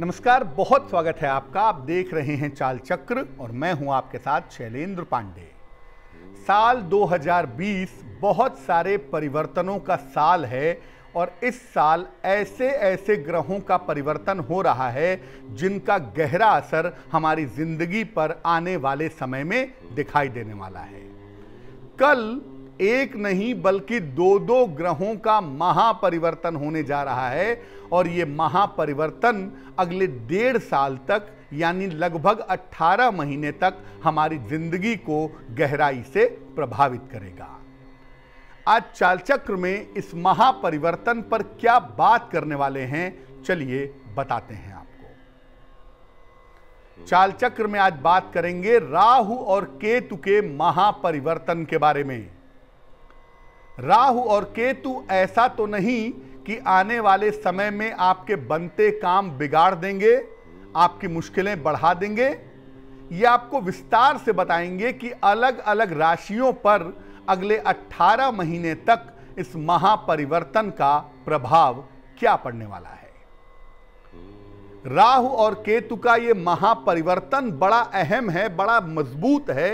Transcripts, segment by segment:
नमस्कार बहुत स्वागत है आपका आप देख रहे हैं चाल चक्र और मैं हूं आपके साथ शैलेंद्र पांडे साल 2020 बहुत सारे परिवर्तनों का साल है और इस साल ऐसे ऐसे ग्रहों का परिवर्तन हो रहा है जिनका गहरा असर हमारी ज़िंदगी पर आने वाले समय में दिखाई देने वाला है कल एक नहीं बल्कि दो दो ग्रहों का महापरिवर्तन होने जा रहा है और ये महापरिवर्तन अगले डेढ़ साल तक यानी लगभग 18 महीने तक हमारी जिंदगी को गहराई से प्रभावित करेगा आज चालचक्र में इस महापरिवर्तन पर क्या बात करने वाले हैं चलिए बताते हैं आपको चालचक्र में आज बात करेंगे राहु और केतु के महापरिवर्तन के बारे में राहु और केतु ऐसा तो नहीं कि आने वाले समय में आपके बनते काम बिगाड़ देंगे आपकी मुश्किलें बढ़ा देंगे ये आपको विस्तार से बताएंगे कि अलग अलग राशियों पर अगले 18 महीने तक इस महापरिवर्तन का प्रभाव क्या पड़ने वाला है राहु और केतु का यह महापरिवर्तन बड़ा अहम है बड़ा मजबूत है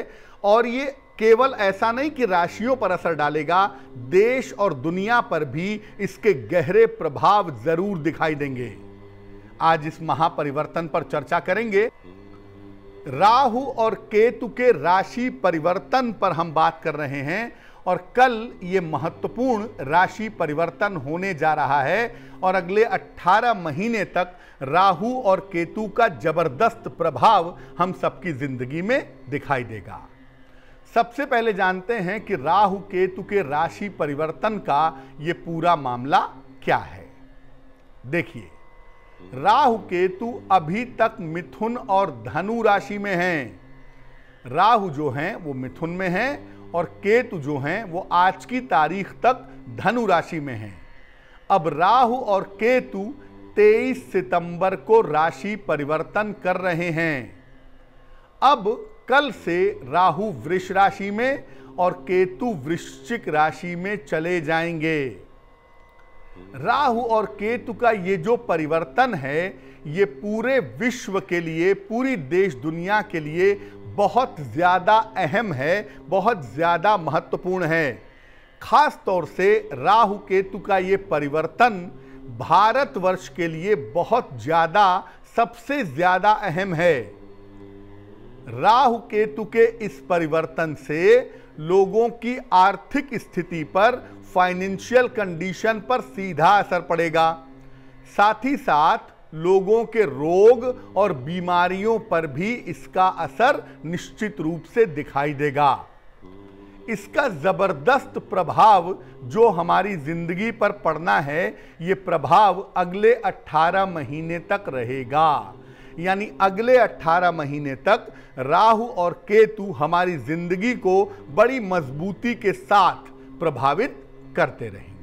और ये केवल ऐसा नहीं कि राशियों पर असर डालेगा देश और दुनिया पर भी इसके गहरे प्रभाव जरूर दिखाई देंगे आज इस महापरिवर्तन पर चर्चा करेंगे राहु और केतु के राशि परिवर्तन पर हम बात कर रहे हैं और कल ये महत्वपूर्ण राशि परिवर्तन होने जा रहा है और अगले 18 महीने तक राहु और केतु का जबरदस्त प्रभाव हम सबकी जिंदगी में दिखाई देगा सबसे पहले जानते हैं कि राहु केतु के राशि परिवर्तन का ये पूरा मामला क्या है देखिए राहु केतु अभी तक मिथुन और धनु राशि में हैं राहु जो हैं वो मिथुन में हैं और केतु जो हैं वो आज की तारीख तक धनु राशि में हैं अब राहु और केतु 23 सितंबर को राशि परिवर्तन कर रहे हैं अब कल से राहु वृष राशि में और केतु वृश्चिक राशि में चले जाएंगे राहु और केतु का ये जो परिवर्तन है ये पूरे विश्व के लिए पूरी देश दुनिया के लिए बहुत ज़्यादा अहम है बहुत ज़्यादा महत्वपूर्ण है खास तौर से राहु केतु का ये परिवर्तन भारतवर्ष के लिए बहुत ज़्यादा सबसे ज़्यादा अहम है राहु केतु के इस परिवर्तन से लोगों की आर्थिक स्थिति पर फाइनेंशियल कंडीशन पर सीधा असर पड़ेगा साथ ही साथ लोगों के रोग और बीमारियों पर भी इसका असर निश्चित रूप से दिखाई देगा इसका ज़बरदस्त प्रभाव जो हमारी ज़िंदगी पर पड़ना है ये प्रभाव अगले 18 महीने तक रहेगा यानी अगले 18 महीने तक राहु और केतु हमारी जिंदगी को बड़ी मजबूती के साथ प्रभावित करते रहें